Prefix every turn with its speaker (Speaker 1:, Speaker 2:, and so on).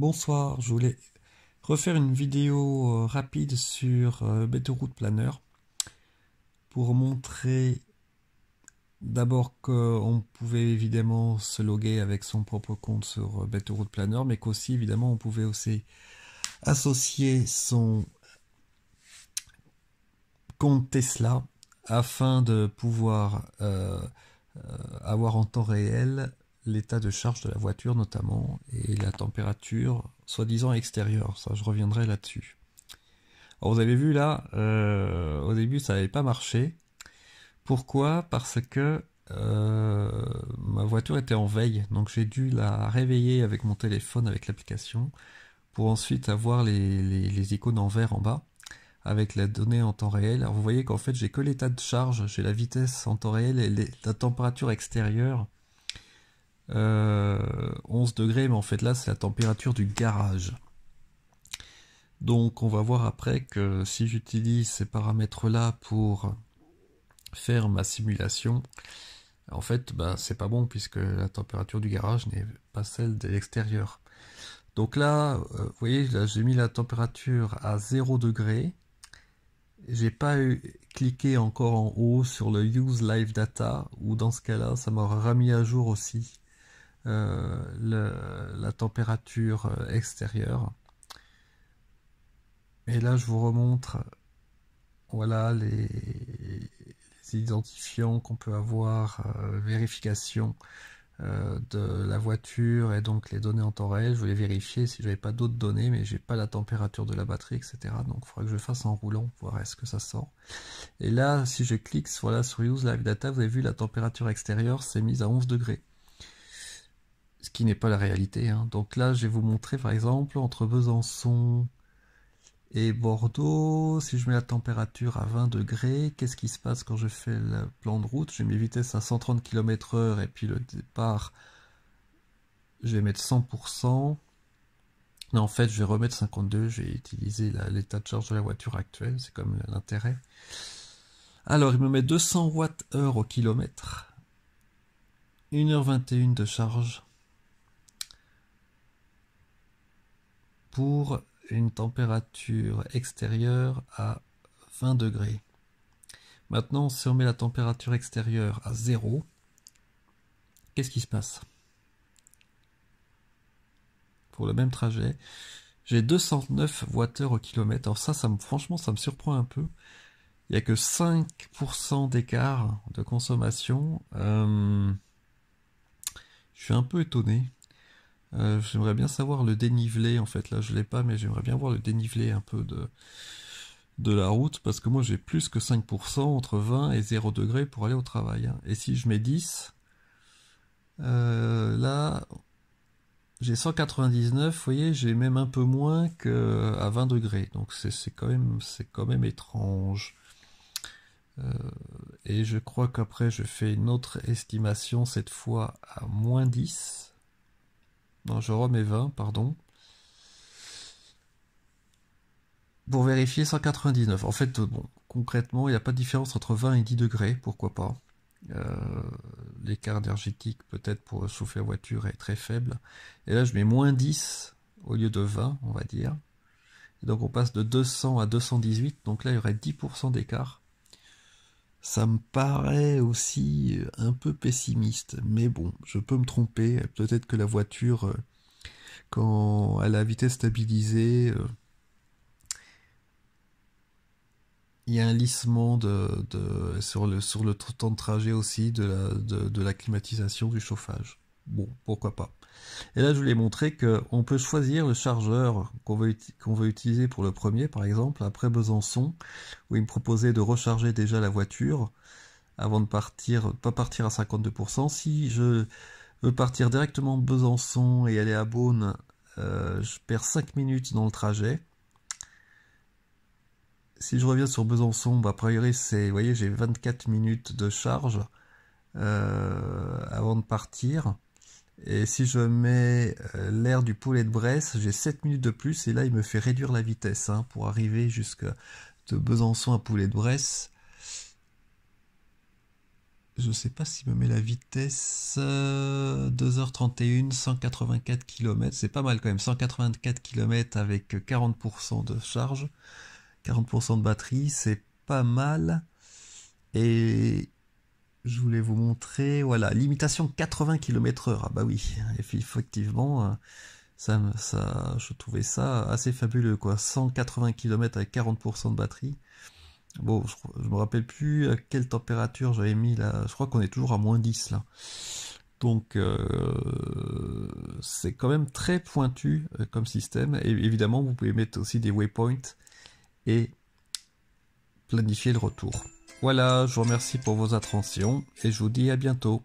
Speaker 1: Bonsoir, je voulais refaire une vidéo euh, rapide sur euh, Betterroute Planner pour montrer d'abord qu'on pouvait évidemment se loguer avec son propre compte sur euh, Betterroot Planner, mais qu'aussi évidemment on pouvait aussi associer son compte Tesla afin de pouvoir avoir en temps réel l'état de charge de la voiture notamment et la température soi-disant extérieure. Ça, je reviendrai là-dessus. vous avez vu là, euh, au début ça n'avait pas marché. Pourquoi Parce que euh, ma voiture était en veille, donc j'ai dû la réveiller avec mon téléphone, avec l'application, pour ensuite avoir les, icônes en vert en bas, avec la donnée en temps réel. Alors vous voyez qu'en fait j'ai que l'état de charge, j'ai la vitesse en temps réel et la température extérieure 11 euh, degrés, mais en fait là c'est la température du garage. Donc on va voir après que si j'utilise ces paramètres-là pour faire ma simulation, en fait ben, c'est pas bon puisque la température du garage n'est pas celle de l'extérieur. Donc là, euh, vous voyez, là j'ai mis la température à 0 degré. J'ai pas eu, cliqué encore en haut sur le Use Live Data, ou dans ce cas-là, ça m'aura mis à jour aussi euh, la température euh, extérieure. Et là, je vous remontre voilà, les, identifiants qu'on peut avoir, euh, vérification de la voiture et donc les données en temps réel. Je voulais vérifier si j'avais pas d'autres données, mais j'ai pas la température de la batterie, etc. Donc il faudra que je fasse en roulant, voir est-ce que ça sort. Et là, si je clique voilà, sur Use Live Data, vous avez vu la température extérieure s'est mise à 11 degrés ce qui n'est pas la réalité. Hein. Donc là, je vais vous montrer par exemple entre Besançon et Bordeaux, si je mets la température à 20 degrés, qu'est-ce qui se passe quand je fais le plan de route Je mets vitesse à 130 km h et puis le départ, je vais mettre 100%. Non, en fait, je vais remettre 52, je vais utiliser l'état de charge de la voiture actuelle, c'est comme l'intérêt. Alors, il me met 200 watts heure au kilomètre. 1h21 de charge. pour une température extérieure à 20 degrés. Maintenant, si on met la température extérieure à 0, qu'est-ce qui se passe Pour le même trajet, j'ai 209 Wh au kilomètre. Alors ça, ça me, franchement, ça me surprend un peu. Il n'y a que 5% d'écart de consommation. Euh, je suis un peu étonné. Euh, j'aimerais bien savoir le dénivelé en fait. Là, je l'ai pas, mais j'aimerais bien voir le dénivelé un peu de, la route parce que moi j'ai plus que 5% entre 20 et 0 degrés pour aller au travail. Hein. Et si je mets 10, euh, là j'ai 199, vous voyez, j'ai même un peu moins que à 20 degrés. Donc c'est quand même quand même étrange. Euh, et je crois qu'après je fais une autre estimation cette fois à moins 10. Non, je remets 20, pardon. Pour vérifier 199. En fait, euh, bon, concrètement, il n'y a pas de différence entre 20 et 10 degrés, pourquoi pas. Euh, l'écart énergétique peut-être pour chauffer la voiture est très faible. Et là, je mets moins 10 au lieu de 20, on va dire. donc on passe de 200 à 218, donc là, il y aurait 10% d'écart. Ça me paraît aussi euh, un peu pessimiste, mais bon, je peux me tromper. Peut-être que la voiture, euh, quand elle a la vitesse stabilisée, euh, il y a un lissement de, sur, le, sur le temps de trajet aussi de de la climatisation, du chauffage. Bon, pourquoi pas. Et là, je voulais montrer qu'on peut choisir le chargeur qu'on veut, utiliser pour le premier, par exemple, après Besançon, où il me proposait de recharger déjà la voiture avant de partir, pas partir à 52%. Si je veux partir directement de Besançon et aller à Beaune, euh, je perds 5 minutes dans le trajet. Si je reviens sur Besançon, bah, a priori, c'est, vous voyez, j'ai 24 minutes de charge euh, avant de partir. Et si je mets euh, l'air du poulet de Bresse, j'ai 7 minutes de plus et là il me fait réduire la vitesse hein, pour arriver jusqu'à de Besançon à poulet de Bresse. Je ne sais pas s'il me met la vitesse 2h31, 184 km, c'est pas mal quand même, 184 km avec 40% de charge, 40% de batterie, c'est pas mal. Et je voulais vous montrer, voilà, limitation 80 km/h. Ah bah oui, effectivement, euh, ça, ça, je trouvais ça assez fabuleux, quoi. 180 km avec 40% de batterie. Bon, je, me rappelle plus à quelle température j'avais mis là. Je crois qu'on est toujours à moins 10 là. Donc euh, c'est quand même très pointu euh, comme système. Et évidemment, vous pouvez mettre aussi des waypoints et planifier le retour. Voilà, je vous remercie pour vos attentions et je vous dis à bientôt.